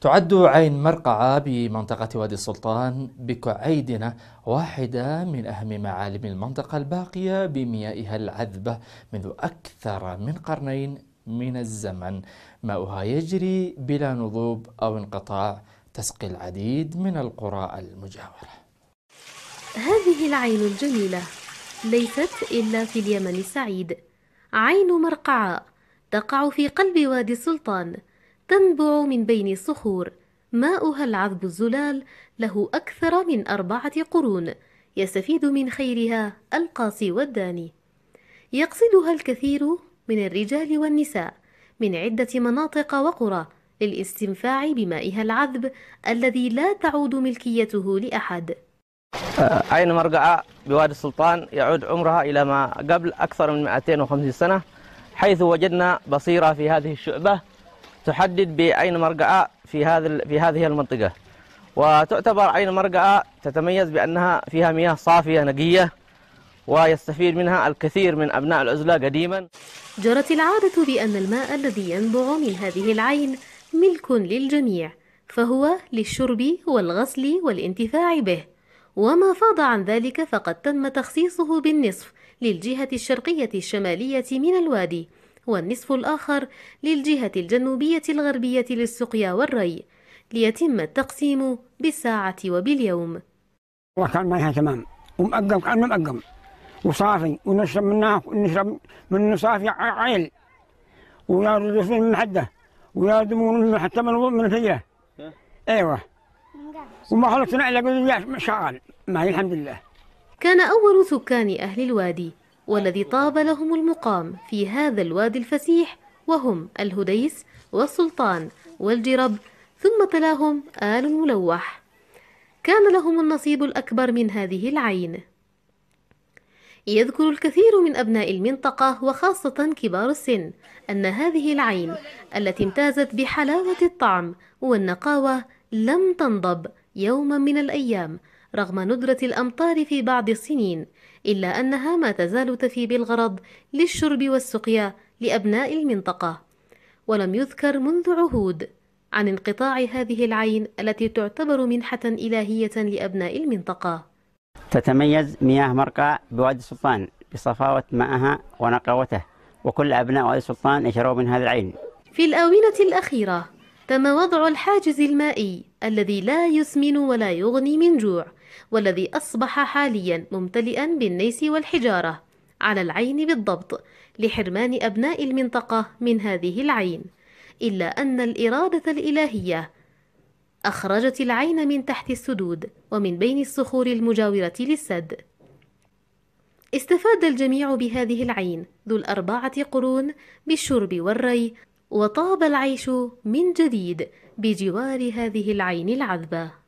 تعد عين مرقعة بمنطقة وادي السلطان بكعيدنة واحدة من أهم معالم المنطقة الباقية بميائها العذبة منذ أكثر من قرنين من الزمن ماؤها يجري بلا نضوب أو انقطاع تسقي العديد من القرى المجاورة هذه العين الجميلة ليست إلا في اليمن السعيد عين مرقعة تقع في قلب وادي السلطان تنبع من بين الصخور ماؤها العذب الزلال له أكثر من أربعة قرون يستفيد من خيرها القاصي والداني يقصدها الكثير من الرجال والنساء من عدة مناطق وقرى للاستنفاع بمائها العذب الذي لا تعود ملكيته لأحد عين أه، مرقعة بوادي السلطان يعود عمرها إلى ما قبل أكثر من 250 سنة حيث وجدنا بصيرة في هذه الشعبة تحدد بعين مرقعة في هذا في هذه المنطقة وتعتبر عين مرقعة تتميز بأنها فيها مياه صافية نقية ويستفيد منها الكثير من أبناء العزلة قديما جرت العادة بأن الماء الذي ينبع من هذه العين ملك للجميع فهو للشرب والغسل والانتفاع به وما فاض عن ذلك فقد تم تخصيصه بالنصف للجهة الشرقية الشمالية من الوادي والنصف الآخر للجهة الجنوبية الغربية للسقيا والري ليتم التقسيم بالساعة وباليوم وكان ميها تمام ومأقم كان مأقم وصافي ونشرب منها ونشرب منه صافي عيل ويارد من حده ويارد من حتى من من الهجرة ايوه وما خلصنا الا قلنا شغال هي الحمد لله كان أول سكان أهل الوادي والذي طاب لهم المقام في هذا الوادي الفسيح وهم الهديس والسلطان والجرب ثم تلاهم آل الملوح كان لهم النصيب الأكبر من هذه العين يذكر الكثير من أبناء المنطقة وخاصة كبار السن أن هذه العين التي امتازت بحلاوة الطعم والنقاوة لم تنضب يوما من الأيام رغم ندرة الأمطار في بعض السنين إلا أنها ما تزال تفي بالغرض للشرب والسقيا لأبناء المنطقة ولم يذكر منذ عهود عن انقطاع هذه العين التي تعتبر منحة إلهية لأبناء المنطقة تتميز مياه مرقى بوادي السلطان بصفاوة مائها ونقاوته وكل أبناء وادي السلطان يشربون من هذه العين في الآونة الأخيرة تم وضع الحاجز المائي الذي لا يسمن ولا يغني من جوع والذي أصبح حاليا ممتلئا بالنيس والحجارة على العين بالضبط لحرمان أبناء المنطقة من هذه العين إلا أن الإرادة الإلهية أخرجت العين من تحت السدود ومن بين الصخور المجاورة للسد استفاد الجميع بهذه العين ذو الأربعة قرون بالشرب والري وطاب العيش من جديد بجوار هذه العين العذبه